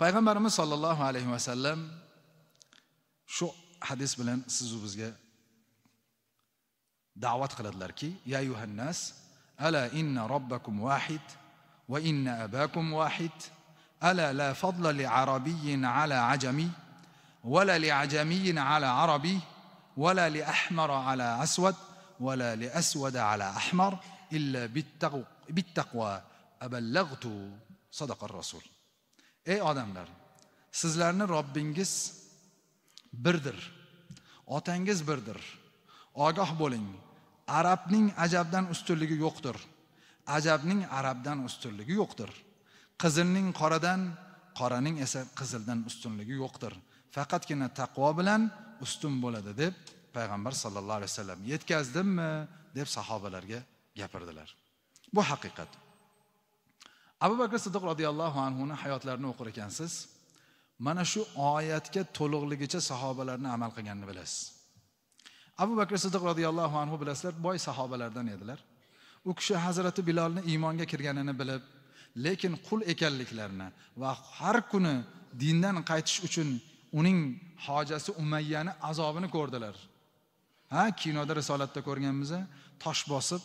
payg'ambarimiz sollallohu alayhi vasallam shu hadis bilan sizu bizga da'vat qiladilarki ya yuhannas ala inna robbakum vahid va inna abakum vahid ala la fadla li arabiyyin ala ajami ولا لعجمي على عربي ولا لأحمر على أسود ولا لأسود على أحمر إلا بالتقوى أبلغت صدق الرسول ey odamlar sizlarni robbingiz birdir otangiz birdir ogoh bo'ling arabning ajabdan ustunligi yo'qdir ajabning arabdan ustunligi yo'qdir qizilning qoradan qoraning esa qizildan ustunligi yo'qdir faqatgina taqvo bilan ustun bo'ladi deb payg'ambar sallallohu alayhi vasallam yetkazdimmi deb sahobalarga gapirdilar bu haqiqat abu bakr siddiq roziyallohu anhuni hayotlarini o'qir ekansiz mana shu oyatga to'liqligicha sahobalarni amal qilganini bilasiz abu bakr siddiq roziyallohu anhu bilasizlar boy sahobalardan edilar u kishi hazrati bilolni iymonga kirganini bilib lekin qul ekanliklarini va har kuni dindan qaytish uchun uning hojasi umayyani azobini ko'rdilar ha kinoda risolatda ko'rganmiz tosh bosib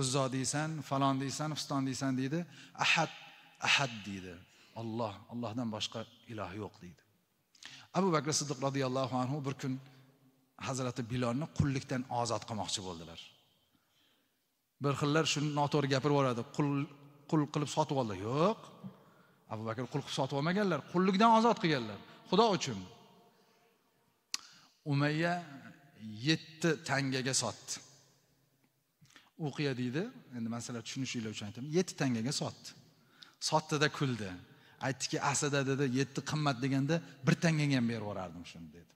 uzzo deysan falon deysan fiston deysan deydi ahad ahad deydi olloh ollohdan boshqa iloh yo'q deydi abu bakr siddiq roziyallohu anhu bir kun hazrati bilolni qullikdan ozod qilmoqchi bo'ldilar bir xillar shuni noto'g'ri gapirib yuboradi qul qul qilib sotib oldi yo'q abu bakr qul qilib sotib olmaganlar qullikdan ozod qilganlar xudo uchun umayya yetti tangaga sotdi o'qiya deydi endi masala tushunishinglar uchun aytaman yetti tangaga sotdi sotdida kuldi aytdiki aslida dedi yetti qimmat deganda bir tangaga ham berib yuborardim shuni dedi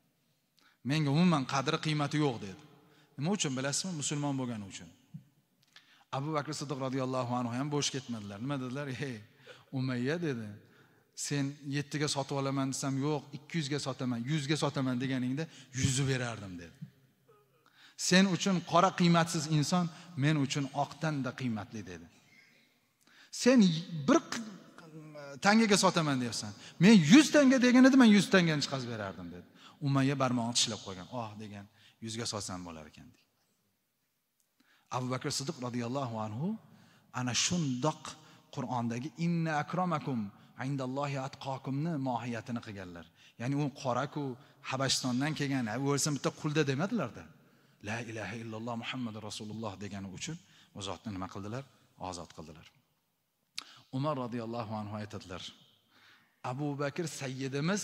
menga umuman qadri qiymati yo'q dedi nima uchun bilasizmi musulmon bo'lgani uchun abu bakr siddiq roziyallohu anhu ham bo'sh ketmadilar nima dedilar ey umayya dedi sen yettiga sotib olaman desam yo'q ikki yuzga sotaman yuzga sotaman deganingda yuzni berardim dedi sen uchun qora qiymatsiz inson men uchun oqdanda qiymatli dedi sen bir tangaga sotaman deyapsan men yuz tanga degan edim man yuz tangani chiqazib berardim dedi umayya barmog'ini tishlab qo'ygan oh degan yuzga sotsam bo'lar ekan abu bakr siddiq roziyallohu anhu ana shundoq qur'ondagi inna akromakum indallohi atqokumni mohiyatini qilganlar ya'ni u qoraku habashistondan kelgan bo'lsa bitta qulda demadilarda la ilaha illalloh muhammad rasululloh degani uchun u zotni nima qildilar ozod qildilar umar roziyallohu anhu aytadilar abu bakr sayyidimiz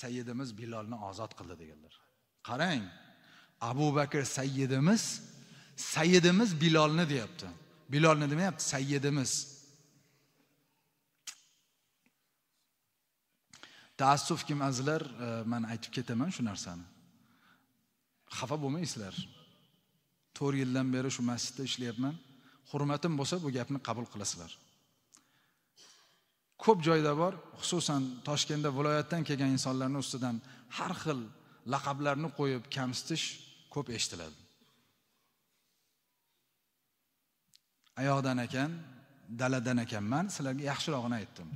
sayyidimiz bilolni ozod qildi deganlar qarang abu bakr sayyidimiz sayyidimiz bilolni deyapti bilolni demayapti sayyidimiz taassufkim azizlar man aytib ketaman shu narsani xafa bo'lmaysizlar to'rt yildan beri shu masjidda ishlayapman hurmatim bo'lsa bu gapni qabul qilasizlar ko'p joyda bor xususan toshkentda viloyatdan kelgan insonlarni ustidan har xil laqablarni qo'yib kamsitish ko'p eshitiladi oyoqdan ekan daladan ekanman sizlarga yaxshirog'ini aytdim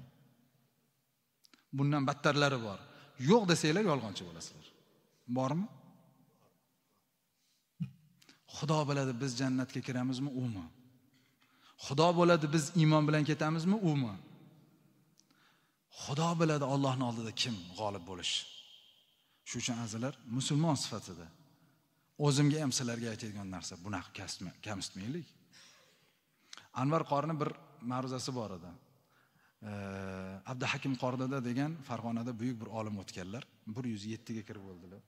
bundan battarlari bor yo'q desanglar yolg'onchi bo'lasizlar bormi xudo biladi biz jannatga kiramizmi umi xudo bo'ladi biz iymon bilan ketamizmi umi xudo biladi ollohni oldida kim g'olib bo'lishi shuning uchun azizlar musulmon sifatida o'zimga ham sizlarga aytadigan narsa bunaqa kamsitmaylik anvar qorini bir ma'ruzasi bor edi abduhakim qordada degan farg'onada buyuk bir olim o'tganlar bir yuz yettiga kirib o'ldilar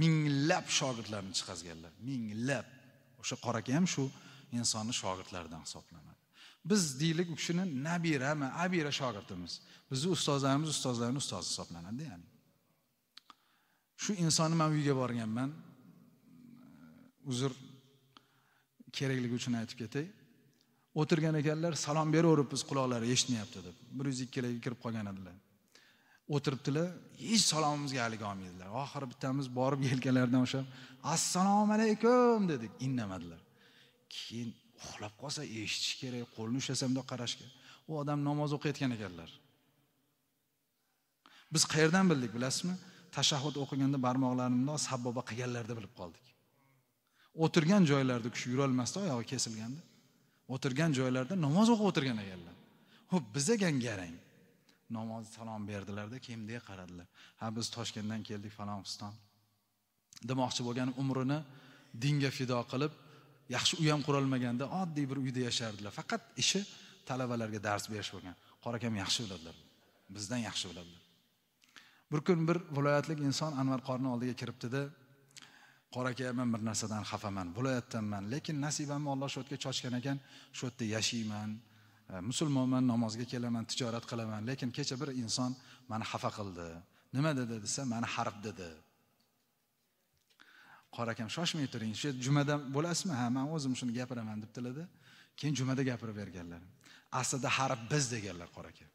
minglab shogirdlarni chiqazganlar minglab o'sha qora ham shu insonni shogirdlaridan hisoblanadi biz deylik u kishini nabirami abira shogirdimiz bizni ustozlarimiz ustozlarni ustozi hisoblanadi ya'ni shu insonni man uyiga borganman uzr kerakligi uchun aytib ketay o'tirgan ekanlar salom beraverib biz quloqlari eshitmayapti deb bir yuz ikkilarga kirib qolgan edilar o'tiribdilar hech salomimizga haligi olmaydilar oxiri bittamiz borib yelkalaridan o'sha assalomu alaykum dedik indamadilar keyin uxlab qolsa eshitish kerak qo'lini ushlasa bundoq qarashga u odam namoz o'qiyotgan ekanlar biz qayerdan bildik bilasizmi tashahhud o'qiganda barmoqlarini bundoq sabboba qilganlarida bilib qoldik o'tirgan joylarida kishi yurolmasdi oyog'i kesilganda o'tirgan joylarida namoz o'qib o'tirgan ekanlar ho'p biz ekan garang namoz salom berdilarda kiyimdiga qaradilar ha biz toshkentdan keldik falon fiston demoqchi bo'lgan umrini dinga fido qilib yaxshi uy ham qurolmaganda oddiy bir uyda yashardilar faqat ishi talabalarga dars berish bo'lgan qora akam yaxshi biladilar bizdan yaxshi biladilar bir kun bir viloyatlik inson anvar qorni oldiga kiribdida qora aka man bir narsadan xafaman viloyatdanman lekin nasibamni olloh shu yerga chochgan ekan shu yerda yashayman E, musulmonman namozga kelaman tijorat qilaman lekin kecha bir inson mani xafa qildi nima dedi desa mani harf dedi qora akam shoshmay turing shu jumada bo'lasizmi ha man o'zim shuni gapiraman deb tiladi keyin jumada gapirib berganlar aslida harf biz deganlar qora aka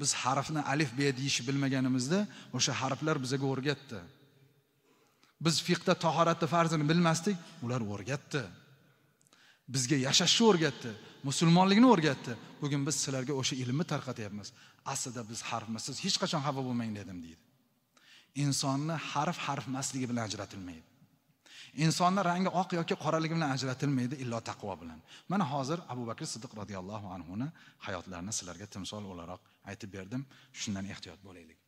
biz harfni alif be deyishni bilmaganimizda o'sha harflar bizaga o'rgatdi biz fiqda tahoratni farzini bilmasdik ular o'rgatdi bizga yashashni o'rgatdi musulmonlikni o'rgatdi bugun biz sizlarga o'sha ilmni tarqatyapmiz aslida biz harfmiz siz hech qachon xafa bo'lmang dedim deydi insonni harf harfmasligi bilan ajratilmaydi insonni rangi oq yoki qoraligi bilan ajratilmaydi illo taqvo bilan mana hozir abu bakr siddiq roziyallohu anhuni hayotlarini sizlarga timsol o'laroq aytib berdim shundan ehtiyot bo'laylik